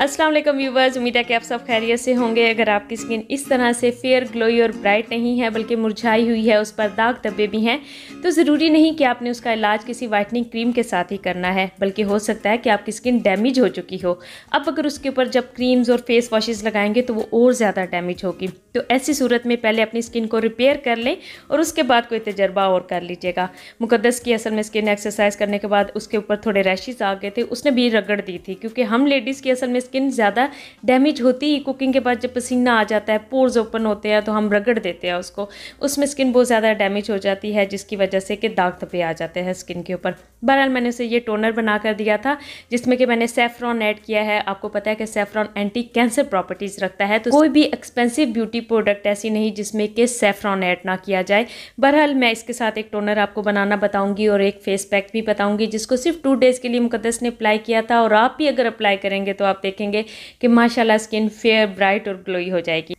अस्सलाम वालेकुम व्यूवर्स उम्मीद है कि आप सब खैरियत से होंगे अगर आपकी स्किन इस तरह से फेयर ग्लोई और ब्राइट नहीं है बल्कि मुरझाई हुई है उस पर दाग धब्बे भी हैं तो ज़रूरी नहीं कि आपने उसका इलाज किसी वाइटनिंग क्रीम के साथ ही करना है बल्कि हो सकता है कि आपकी स्किन डैमेज हो चुकी हो अब अगर उसके ऊपर जब क्रीम्स और फेस वॉशेज़ लगाएंगे तो वो और ज़्यादा डैमेज होगी तो ऐसी सूरत में पहले अपनी स्किन को रिपेयर कर लें और उसके बाद कोई तजर्बा और कर लीजिएगा मुकदस की असल में स्किन एक्सरसाइज करने के बाद उसके ऊपर थोड़े रैशेज़ आ गए थे उसने भी रगड़ दी थी क्योंकि हम लेडीज़ की असल में स्किन ज़्यादा डैमेज होती ही कुकिंग के बाद जब पसीना आ जाता है पोर्स ओपन होते हैं तो हम रगड़ देते हैं उसको उसमें स्किन बहुत ज़्यादा डैमेज हो जाती है जिसकी वजह से कि दाग धब्बे आ जाते हैं स्किन के ऊपर बहरहाल मैंने उसे ये टोनर बना कर दिया था जिसमें कि मैंने सेफ्रॉन ऐड किया है आपको पता है कि सेफ्रॉन एंटी कैंसर प्रॉपर्टीज़ रखता है तो कोई भी एक्सपेंसिव ब्यूटी प्रोडक्ट ऐसी नहीं जिसमें कि सेफ्रॉन ऐड ना किया जाए बहरहाल मैं इसके साथ एक टोनर आपको बनाना बताऊँगी और एक फेस पैक भी बताऊँगी जिसको सिर्फ टू डेज़ के लिए मुकदस ने अप्लाई किया था और आप भी अगर अप्लाई करेंगे तो आप देख देखेंगे कि माशाल्लाह स्किन फेयर ब्राइट और ग्लोई हो जाएगी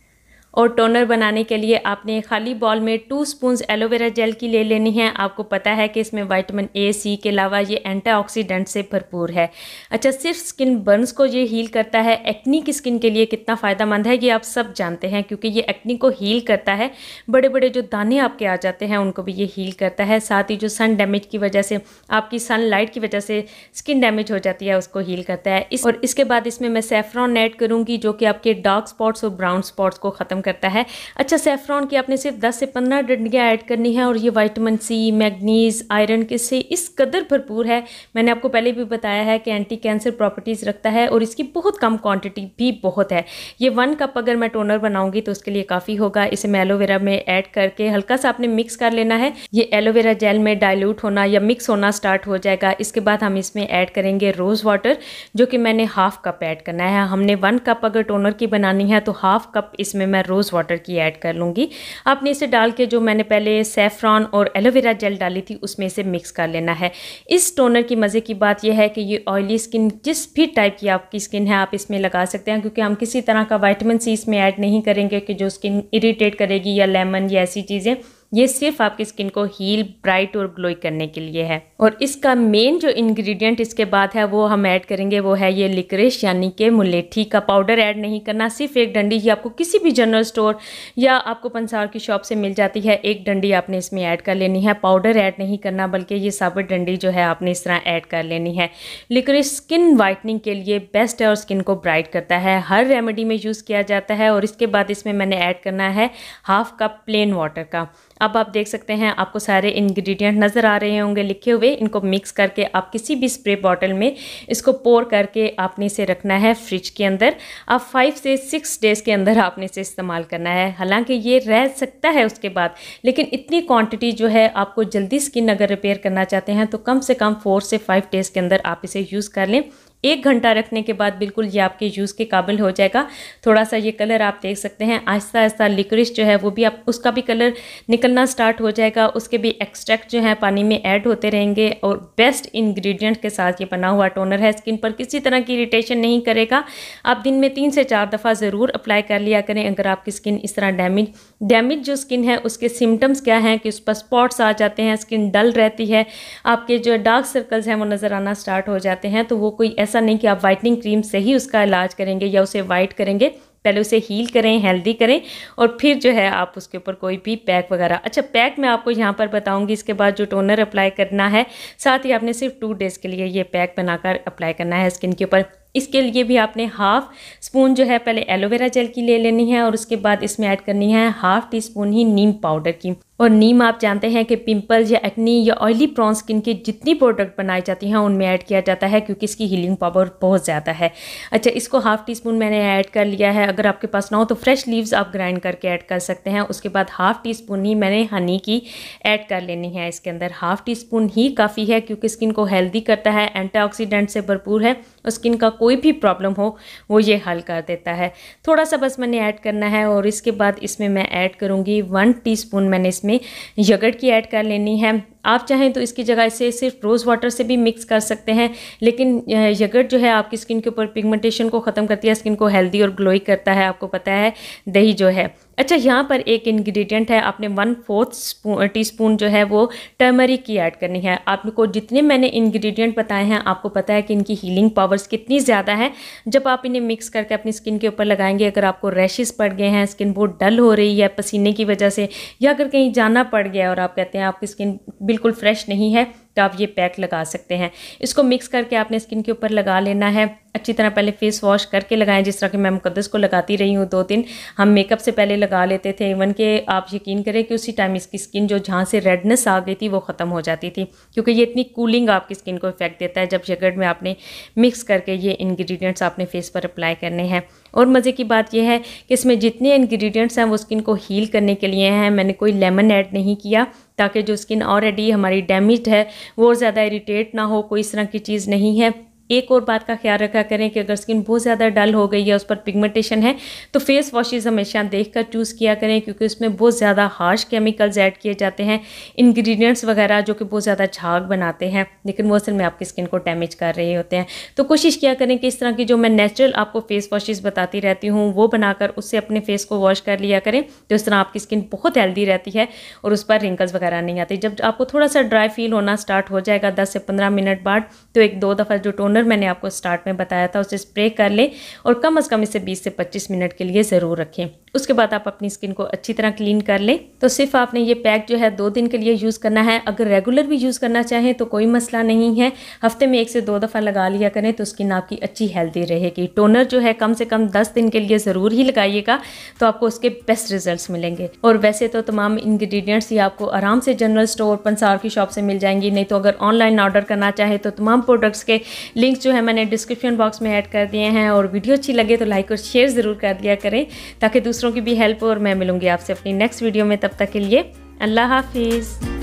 और टोनर बनाने के लिए आपने खाली बॉल में टू स्पून एलोवेरा जेल की ले लेनी है आपको पता है कि इसमें विटामिन ए सी के अलावा ये एंटीऑक्सीडेंट से भरपूर है अच्छा सिर्फ स्किन बर्न्स को ये हील करता है एक्नी की स्किन के लिए कितना फ़ायदेमंद है ये आप सब जानते हैं क्योंकि ये एक्नी को हील करता है बड़े बड़े जो दाने आपके आ जाते हैं उनको भी ये हील करता है साथ ही जो सन डैमेज की वजह से आपकी लाइट की वजह से स्किन डैमेज हो जाती है उसको हील करता है इस और इसके बाद इसमें मैं सेफ्रॉन ऐड करूँगी जो कि आपके डार्क स्पॉट्स और ब्राउन स्पॉट्स को ख़त्म काम करता है अच्छा सेफ्रॉन की आपने सिर्फ 10 से 15 डंडियाँ ऐड करनी है और ये वाइटमिन सी मैगनीज आयरन के से इस कदर भरपूर है मैंने आपको पहले भी बताया है कि एंटी कैंसर प्रॉपर्टीज़ रखता है और इसकी बहुत कम क्वान्टिटी भी बहुत है ये वन कप अगर मैं टोनर बनाऊँगी तो उसके लिए काफ़ी होगा इसे मैं एलोवेरा में ऐड करके हल्का सा आपने मिक्स कर लेना है ये एलोवेरा जेल में डायल्यूट होना या मिक्स होना स्टार्ट हो जाएगा इसके बाद हम इसमें ऐड करेंगे रोज़ वाटर जो कि मैंने हाफ़ कप ऐड करना है हमने वन कप अगर टोनर की बनानी है तो हाफ़ कप इसमें मैं रोज़ वाटर की ऐड कर लूँगी आपने इसे डाल के जो मैंने पहले सेफ्रॉन और एलोवेरा जेल डाली थी उसमें इसे मिक्स कर लेना है इस टोनर की मज़े की बात यह है कि ये ऑयली स्किन जिस भी टाइप की आपकी स्किन है आप इसमें लगा सकते हैं क्योंकि हम किसी तरह का वाइटमिन सी इसमें ऐड नहीं करेंगे कि जो स्किन इरीटेट करेगी या लेमन या ऐसी चीज़ें ये सिर्फ आपकी स्किन को हील ब्राइट और ग्लोई करने के लिए है और इसका मेन जो इंग्रेडिएंट इसके बाद है वो हम ऐड करेंगे वो है ये लिक्रिश यानी कि मुलेठी का पाउडर ऐड नहीं करना सिर्फ एक डंडी ही आपको किसी भी जनरल स्टोर या आपको पंसार की शॉप से मिल जाती है एक डंडी आपने इसमें ऐड कर लेनी है पाउडर ऐड नहीं करना बल्कि ये साबुत डंडी जो है आपने इस तरह ऐड कर लेनी है लिक्रिश स्किन वाइटनिंग के लिए बेस्ट है और स्किन को ब्राइट करता है हर रेमेडी में यूज़ किया जाता है और इसके बाद इसमें मैंने ऐड करना है हाफ कप प्लेन वाटर का अब आप देख सकते हैं आपको सारे इंग्रेडिएंट नज़र आ रहे होंगे लिखे हुए इनको मिक्स करके आप किसी भी स्प्रे बॉटल में इसको पोर करके आपने इसे रखना है फ्रिज के अंदर आप फाइव से सिक्स डेज़ के अंदर आपने इसे इस्तेमाल करना है हालांकि ये रह सकता है उसके बाद लेकिन इतनी क्वान्टिटी जो है आपको जल्दी स्किन अगर रिपेयर करना चाहते हैं तो कम से कम फोर से फाइव डेज़ के अंदर आप इसे यूज़ कर लें एक घंटा रखने के बाद बिल्कुल ये आपके यूज़ के काबिल हो जाएगा थोड़ा सा ये कलर आप देख सकते हैं आहिस्ता आहिस्ता लिक्रिश जो है वो भी आप उसका भी कलर निकलना स्टार्ट हो जाएगा उसके भी एक्सट्रैक्ट जो है पानी में ऐड होते रहेंगे और बेस्ट इंग्रेडिएंट के साथ ये बना हुआ टोनर है स्किन पर किसी तरह की इरीटेशन नहीं करेगा आप दिन में तीन से चार दफ़ा ज़रूर अप्लाई कर लिया करें अगर आपकी स्किन इस तरह डैमेज डैमेज जो स्किन है उसके सिम्टम्स क्या हैं कि उस पर स्पॉट्स आ जाते हैं स्किन डल रहती है आपके जो डार्क सर्कल्स हैं वो नज़र आना स्टार्ट हो जाते हैं तो वो कोई ऐसा ऐसा नहीं कि आप वाइटनिंग क्रीम से ही उसका इलाज करेंगे या उसे वाइट करेंगे पहले उसे हील करें हेल्दी करें और फिर जो है आप उसके ऊपर कोई भी पैक वगैरह अच्छा पैक मैं आपको यहाँ पर बताऊंगी इसके बाद जो टोनर अप्लाई करना है साथ ही आपने सिर्फ टू डेज़ के लिए ये पैक बनाकर अप्लाई करना है स्किन के ऊपर इसके लिए भी आपने हाफ़ स्पून जो है पहले एलोवेरा जेल की ले लेनी है और उसके बाद इसमें ऐड करनी है हाफ़ टी स्पून ही नीम पाउडर की और नीम आप जानते हैं कि पिंपल या एक्नी या ऑयली प्रॉन स्किन की जितनी प्रोडक्ट बनाई जाती हैं उनमें ऐड किया जाता है क्योंकि इसकी हीलिंग पावर बहुत ज़्यादा है अच्छा इसको हाफ़ टी स्पून मैंने ऐड कर लिया है अगर आपके पास ना हो तो फ्रेश लीव्स आप ग्राइंड करके ऐड कर सकते हैं उसके बाद हाफ़ टी स्पून ही मैंने हनी की ऐड कर लेनी है इसके अंदर हाफ़ टी स्पून ही काफ़ी है क्योंकि स्किन को हेल्दी करता है एंटी से भरपूर है और स्किन का कोई भी प्रॉब्लम हो वो ये हल कर देता है थोड़ा सा बस मैंने ऐड करना है और इसके बाद इसमें मैं ऐड करूँगी वन टी मैंने इसमें इसमें यगट की ऐड कर लेनी है आप चाहें तो इसकी जगह इसे सिर्फ रोज़ वाटर से भी मिक्स कर सकते हैं लेकिन यगट जो है आपकी स्किन के ऊपर पिगमेंटेशन को ख़त्म करती है स्किन को हेल्दी और ग्लोई करता है आपको पता है दही जो है अच्छा यहाँ पर एक इंग्रेडिएंट है आपने one fourth spoon teaspoon जो है वो टर्मरिक की ऐड करनी है आपको जितने मैंने इंग्रेडिएंट बताए हैं आपको पता है कि इनकी हीलिंग पावर्स कितनी ज़्यादा है जब आप इन्हें मिक्स करके अपनी स्किन के ऊपर लगाएंगे अगर आपको रैशेज़ पड़ गए हैं स्किन बहुत डल हो रही है पसीने की वजह से या अगर कहीं जाना पड़ गया और आप कहते हैं आपकी स्किन बिल्कुल फ्रेश नहीं है तो आप ये पैक लगा सकते हैं इसको मिक्स करके आपने स्किन के ऊपर लगा लेना है अच्छी तरह पहले फेस वॉश करके लगाएं जिस तरह कि मैं मुकदस को लगाती रही हूँ दो दिन हम मेकअप से पहले लगा लेते थे इवन के आप यकीन करें कि उसी टाइम इसकी स्किन जो जहाँ से रेडनेस आ गई थी वो ख़त्म हो जाती थी क्योंकि ये इतनी कूलिंग आपकी स्किन को इफेक्ट देता है जब यगर्ड में आपने मिक्स करके ये इन्ग्रीडियंट्स आपने फेस पर अप्लाई करने हैं और मज़े की बात यह है कि इसमें जितने इन्ग्रीडियंट्स हैं वो स्किन को हील करने के लिए हैं मैंने कोई लेमन ऐड नहीं किया ताकि जो स्किन ऑलरेडी हमारी डैमेज है वो ज़्यादा इरीटेट ना हो कोई इस तरह की चीज़ नहीं है एक और बात का ख्याल रखा करें कि अगर स्किन बहुत ज़्यादा डल हो गई है उस पर पिगमेंटेशन है तो फेस वॉशेज़ हमेशा देख कर चूज़ किया करें क्योंकि उसमें बहुत ज़्यादा हार्श केमिकल्स ऐड किए जाते हैं इन्ग्रीडियंट्स वगैरह जो कि बहुत ज़्यादा झाग बनाते हैं लेकिन वो असल में आपकी स्किन को डैमेज कर रहे होते हैं तो कोशिश किया करें कि इस तरह की जो मैं नेचुरल आपको फेस वॉशेज़ बताती रहती हूँ वो बनाकर उससे अपने फेस को वॉश कर लिया करें तो इस तरह आपकी स्किन बहुत हेल्दी रहती है और उस पर रिंकल्स वगैरह नहीं आते जब आपको थोड़ा सा ड्राई फील होना स्टार्ट हो जाएगा दस से पंद्रह मिनट बाद तो एक दो दफ़ा जो टोनर पाउडर मैंने आपको स्टार्ट में बताया था उसे स्प्रे कर लें और कम अज़ कम इसे बीस से पच्चीस मिनट के लिए ज़रूर रखें उसके बाद आप अपनी स्किन को अच्छी तरह क्लीन कर लें तो सिर्फ आपने ये पैक जो है दो दिन के लिए यूज़ करना है अगर रेगुलर भी यूज़ करना चाहें तो कोई मसला नहीं है हफ्ते में एक से दो दफ़ा लगा लिया करें तो स्किन आपकी अच्छी हेल्दी रहेगी टोनर जो है कम से कम दस दिन के लिए ज़रूर ही लगाइएगा तो आपको उसके बेस्ट रिजल्ट मिलेंगे और वैसे तो तमाम इन्ग्रीडियंट्स ही आपको आराम से जनरल स्टोर पंसार की शॉप से मिल जाएंगी नहीं तो अगर ऑनलाइन ऑर्डर करना चाहें तो तमाम प्रोडक्ट्स के लिंक लिंक्स जो है मैंने डिस्क्रिप्शन बॉक्स में ऐड कर दिए हैं और वीडियो अच्छी लगे तो लाइक और शेयर ज़रूर कर दिया करें ताकि दूसरों की भी हेल्प हो और मैं मिलूँगी आपसे अपनी नेक्स्ट वीडियो में तब तक के लिए अल्लाह हाफिज़